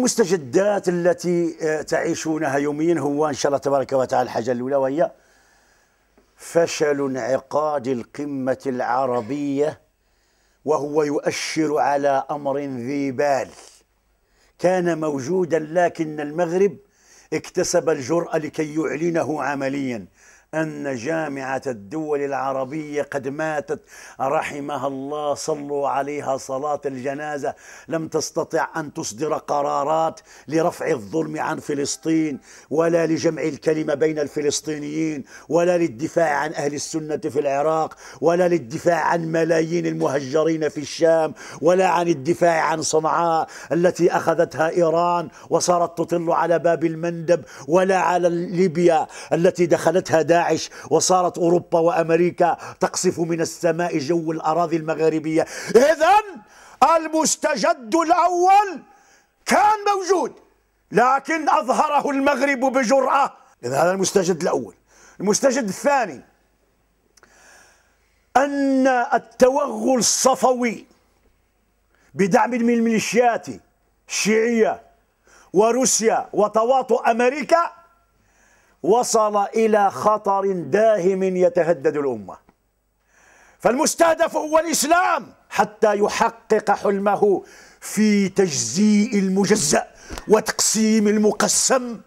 المستجدات التي آه، تعيشونها يوميا هو ان شاء الله تبارك وتعالى الحاجه الاولى وهي فشل انعقاد القمه العربيه وهو يؤشر على امر ذي بال كان موجودا لكن المغرب اكتسب الجرأة لكي يعلنه عمليا أن جامعة الدول العربية قد ماتت رحمها الله صلوا عليها صلاة الجنازة لم تستطع أن تصدر قرارات لرفع الظلم عن فلسطين ولا لجمع الكلمة بين الفلسطينيين ولا للدفاع عن أهل السنة في العراق ولا للدفاع عن ملايين المهجرين في الشام ولا عن الدفاع عن صنعاء التي أخذتها إيران وصارت تطل على باب المندب ولا على ليبيا التي دخلتها دا داعش وصارت أوروبا وأمريكا تقصف من السماء جو الأراضي المغاربية إذا المستجد الأول كان موجود لكن أظهره المغرب بجرأة إذا هذا المستجد الأول المستجد الثاني أن التوغل الصفوي بدعم من الميليشيات الشيعية وروسيا وتواطؤ أمريكا وصل إلى خطر داهم يتهدد الأمة فالمستهدف هو الإسلام حتى يحقق حلمه في تجزيء المجزأ وتقسيم المقسم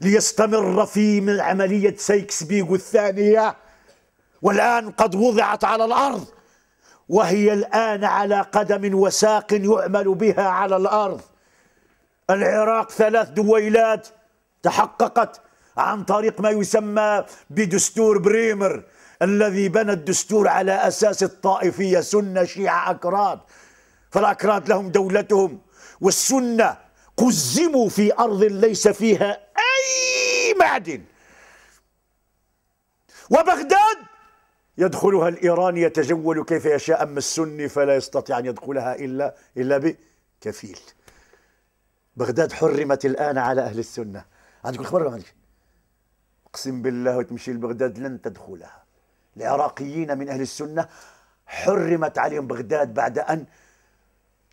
ليستمر في عملية سايكس بيغو الثانية والآن قد وضعت على الأرض وهي الآن على قدم وساق يعمل بها على الأرض العراق ثلاث دويلات تحققت عن طريق ما يسمى بدستور بريمر الذي بنى الدستور على أساس الطائفية سنة شيعة أكراد فالأكراد لهم دولتهم والسنة قزموا في أرض ليس فيها أي معدن وبغداد يدخلها الإيراني يتجول كيف يشاء أما السني فلا يستطيع أن يدخلها إلا إلا بكفيل بغداد حرمت الآن على أهل السنة عندك الخبر ولا ما عندك؟ اقسم بالله تمشي لبغداد لن تدخلها العراقيين من اهل السنه حرمت عليهم بغداد بعد ان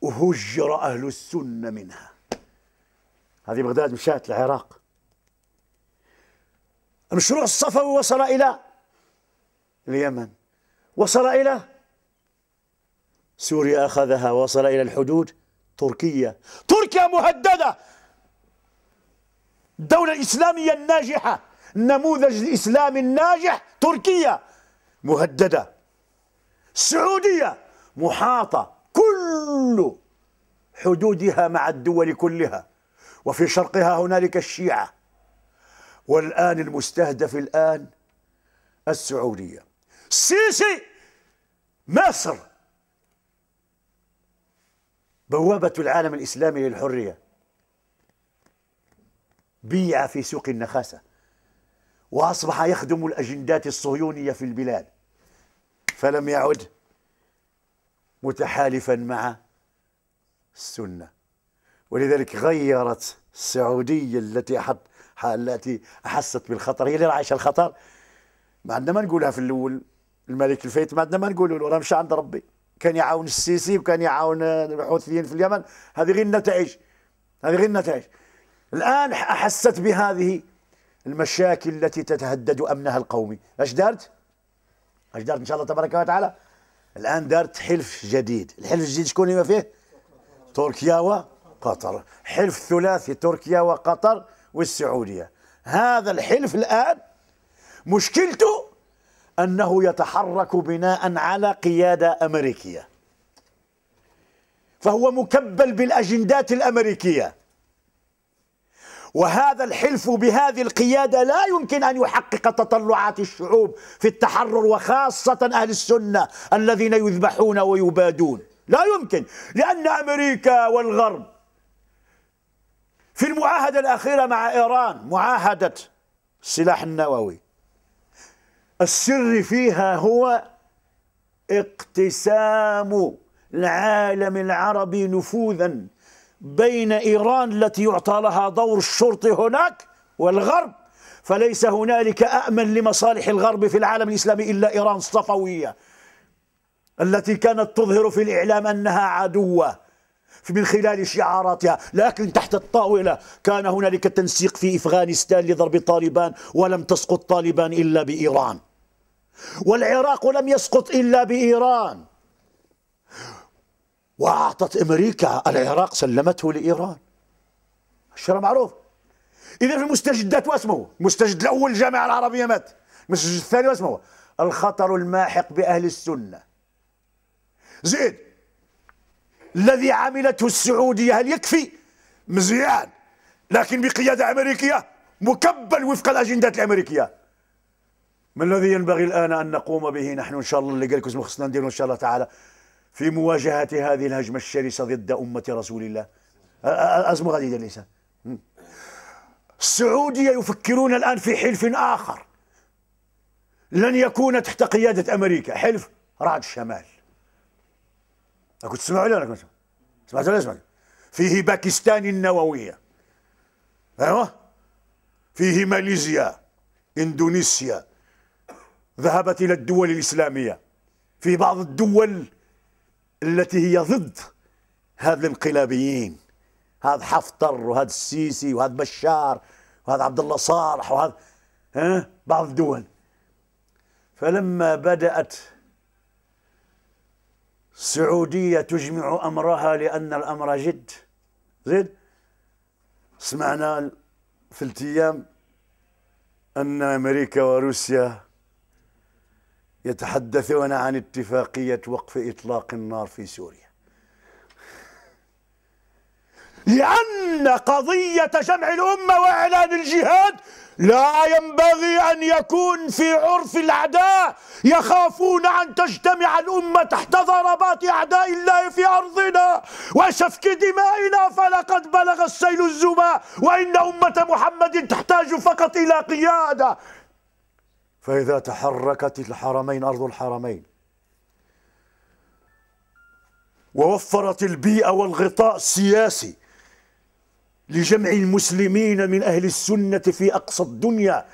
هجر اهل السنه منها هذه بغداد مشات العراق المشروع الصفوي وصل الى اليمن وصل الى سوريا اخذها وصل الى الحدود تركيا تركيا مهدده الدوله الاسلاميه الناجحه نموذج الإسلام الناجح تركيا مهددة السعودية محاطة كل حدودها مع الدول كلها وفي شرقها هنالك الشيعة والآن المستهدف الآن السعودية السيسي مصر بوابة العالم الإسلامي للحرية بيع في سوق النخاسه وأصبح يخدم الأجندات الصهيونية في البلاد فلم يعد متحالفا مع السنة ولذلك غيرت السعودية التي حط التي أحست بالخطر هي اللي عايشة الخطر ما عندنا ما نقولها في الأول الملك الفيت ما عندنا ما نقولوا له راه مشى عند ربي كان يعاون السيسي وكان يعاون الحوثيين في اليمن هذه غير النتائج هذه غير النتائج الآن أحست بهذه المشاكل التي تتهدد امنها القومي اش دارت اش دارت ان شاء الله تبارك وتعالى الان دارت حلف جديد الحلف الجديد شكون اللي ما فيه تركيا وقطر حلف ثلاثي تركيا وقطر والسعوديه هذا الحلف الان مشكلته انه يتحرك بناء على قياده امريكيه فهو مكبل بالاجندات الامريكيه وهذا الحلف بهذه القيادة لا يمكن أن يحقق تطلعات الشعوب في التحرر وخاصة أهل السنة الذين يذبحون ويبادون لا يمكن لأن أمريكا والغرب في المعاهدة الأخيرة مع إيران معاهدة السلاح النووي السر فيها هو اقتسام العالم العربي نفوذا بين إيران التي يعطى لها دور الشرطي هناك والغرب فليس هنالك امن لمصالح الغرب في العالم الإسلامي إلا إيران الصفوية التي كانت تظهر في الإعلام أنها عدوة من خلال شعاراتها لكن تحت الطاولة كان هنالك تنسيق في إفغانستان لضرب طالبان ولم تسقط طالبان إلا بإيران والعراق لم يسقط إلا بإيران وأعطت أمريكا العراق سلمته لإيران الشيء معروف إذا في المستجدات واسمه المستجد الأول الجامعة العربية مات المستجد الثاني واسمه الخطر الماحق بأهل السنة زيد الذي عملته السعودية هل يكفي مزيان لكن بقيادة أمريكية مكبل وفق الأجندات الأمريكية ما الذي ينبغي الآن أن نقوم به نحن إن شاء الله اللي قال لكم خصنا نديروا إن شاء الله تعالى في مواجهة هذه الهجمة الشرسة ضد أمة رسول الله أزمة غديدة ليس السعودية يفكرون الآن في حلف آخر لن يكون تحت قيادة أمريكا حلف رعد الشمال أكنت تسمعوا ولا كنت سمعت ولا سمعت فيه باكستان النووية أيوه فيه ماليزيا إندونيسيا ذهبت إلى الدول الإسلامية في بعض الدول التي هي ضد هذ الانقلابيين هذا حفتر وهذا السيسي وهذا بشار وهذا عبد الله صالح وهذا ها بعض الدول فلما بدأت السعودية تجمع أمرها لأن الأمر جد زيد سمعنا في الايام أن أمريكا وروسيا يتحدثون عن اتفاقية وقف إطلاق النار في سوريا لأن قضية جمع الأمة وإعلان الجهاد لا ينبغي أن يكون في عرف الأعداء يخافون أن تجتمع الأمة تحت ضربات أعداء الله في أرضنا وسفك دمائنا فلقد بلغ السيل الزبا وإن أمة محمد تحتاج فقط إلى قيادة فإذا تحركت الحرمين أرض الحرمين ووفرت البيئة والغطاء السياسي لجمع المسلمين من أهل السنة في أقصى الدنيا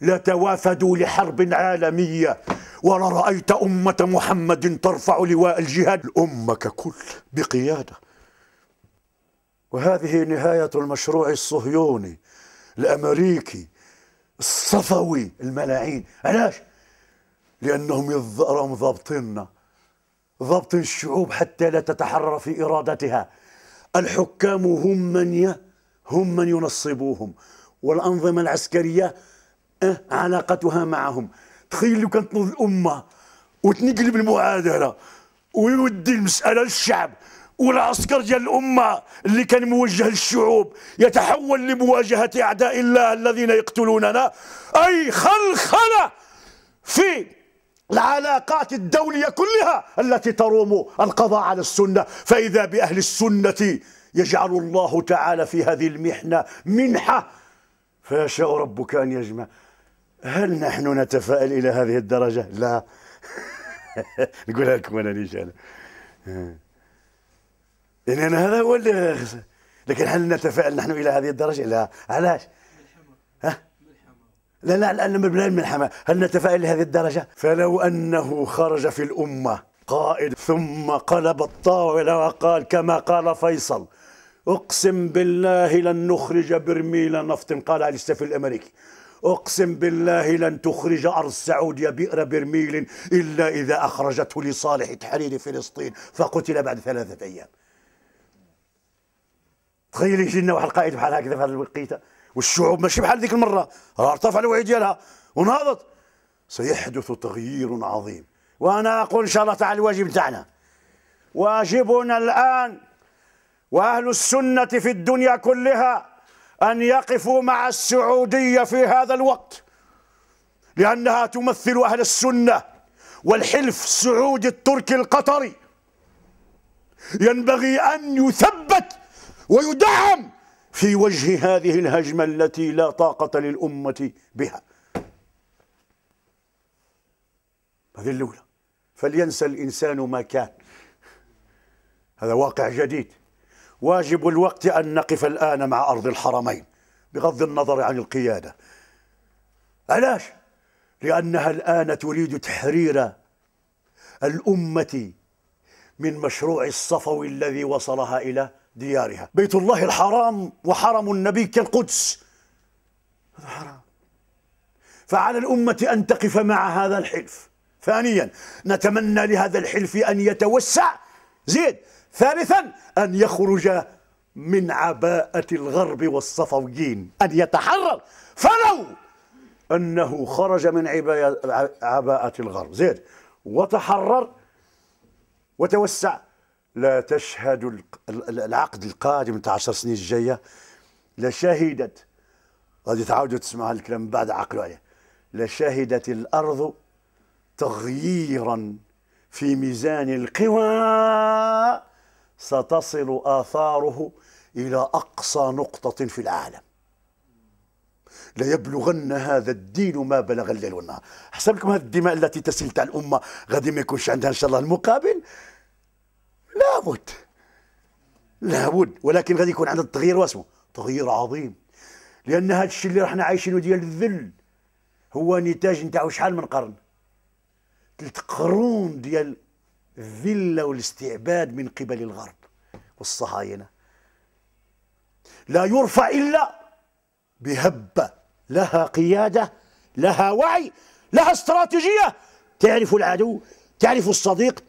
لتوافدوا لحرب عالمية ولرأيت أمة محمد ترفع لواء الجهاد الأمة ككل بقيادة وهذه نهاية المشروع الصهيوني الأمريكي الصفوي الملاعين علاش لانهم راهم ضابطيننا ضابطين الشعوب حتى لا تتحرر في ارادتها الحكام هم من ي... هم من ينصبوهم والانظمه العسكريه اه علاقتها معهم تخيل لو كانت الامه وتنقلب المعادله ويودي المساله للشعب والعسكر ديال الامه اللي كان موجه للشعوب يتحول لمواجهه اعداء الله الذين يقتلوننا اي خلخله في العلاقات الدوليه كلها التي تروم القضاء على السنه فاذا باهل السنه يجعل الله تعالى في هذه المحنه منحه فيشاء ربك ان يجمع هل نحن نتفائل الى هذه الدرجه لا نقولها لكم انا نيشان يعني انا هذا هو اللي لكن هل نتفائل نحن الى هذه الدرجه لا علاش ها لا لا لان من الملحمه هل نتفائل لهذه الدرجه فلو انه خرج في الامه قائد ثم قلب الطاوله وقال كما قال فيصل اقسم بالله لن نخرج برميل نفط قال على السفير الامريكي اقسم بالله لن تخرج ارض السعوديه بئر برميل الا اذا اخرجته لصالح تحرير فلسطين فقتل بعد ثلاثه ايام تخيل يجي لنا واحد القائد بحال هكذا في هذه الوقيته والشعوب ماشي بحال ذيك المره راه ارتفع الوعي ديالها ونهضت سيحدث تغيير عظيم وانا اقول ان شاء الله تعالى الواجب تاعنا واجبنا الان واهل السنه في الدنيا كلها ان يقفوا مع السعوديه في هذا الوقت لانها تمثل اهل السنه والحلف السعودي التركي القطري ينبغي ان يثبت ويدعم في وجه هذه الهجمة التي لا طاقة للأمة بها هذه الأولى فلينسى الإنسان ما كان هذا واقع جديد واجب الوقت أن نقف الآن مع أرض الحرمين بغض النظر عن القيادة علاش؟ لأنها الآن تريد تحرير الأمة من مشروع الصفوي الذي وصلها إلى ديارها بيت الله الحرام وحرم النبي كالقدس هذا حرام فعلى الأمة أن تقف مع هذا الحلف ثانيا نتمنى لهذا الحلف أن يتوسع زيد ثالثا أن يخرج من عباءة الغرب والصفويين أن يتحرر فلو أنه خرج من عباءة الغرب زيد وتحرر وتوسع لا تشهد العقد القادم تاع 10 سنين الجايه لشهدت غادي تعاودوا تسمعوا هذا الكلام بعد عقلوا عليه لشهدت الارض تغييرا في ميزان القوى ستصل اثاره الى اقصى نقطه في العالم ليبلغن هذا الدين ما بلغ الليل والنهار حسب لكم هذه الدماء التي تسيل تاع الامه غادي ما يكونش عندها ان شاء الله المقابل لابد لابد ولكن غادي يكون عند التغيير واسمه تغيير عظيم لان هذا الشيء اللي رحنا عايشينه ديال الذل هو نتاج نتاعو شحال من قرن ثلاث قرون ديال الذله والاستعباد من قبل الغرب والصهاينه لا يرفع الا بهبه لها قياده لها وعي لها استراتيجيه تعرف العدو تعرف الصديق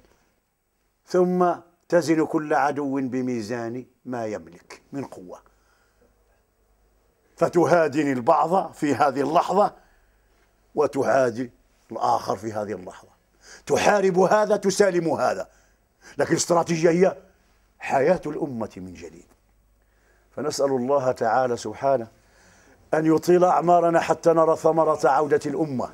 ثم تزن كل عدو بميزان ما يملك من قوة فتهادن البعض في هذه اللحظة وتهادي الآخر في هذه اللحظة تحارب هذا تسالم هذا لكن استراتيجية هي حياة الأمة من جديد فنسأل الله تعالى سبحانه أن يطيل أعمارنا حتى نرى ثمرة عودة الأمة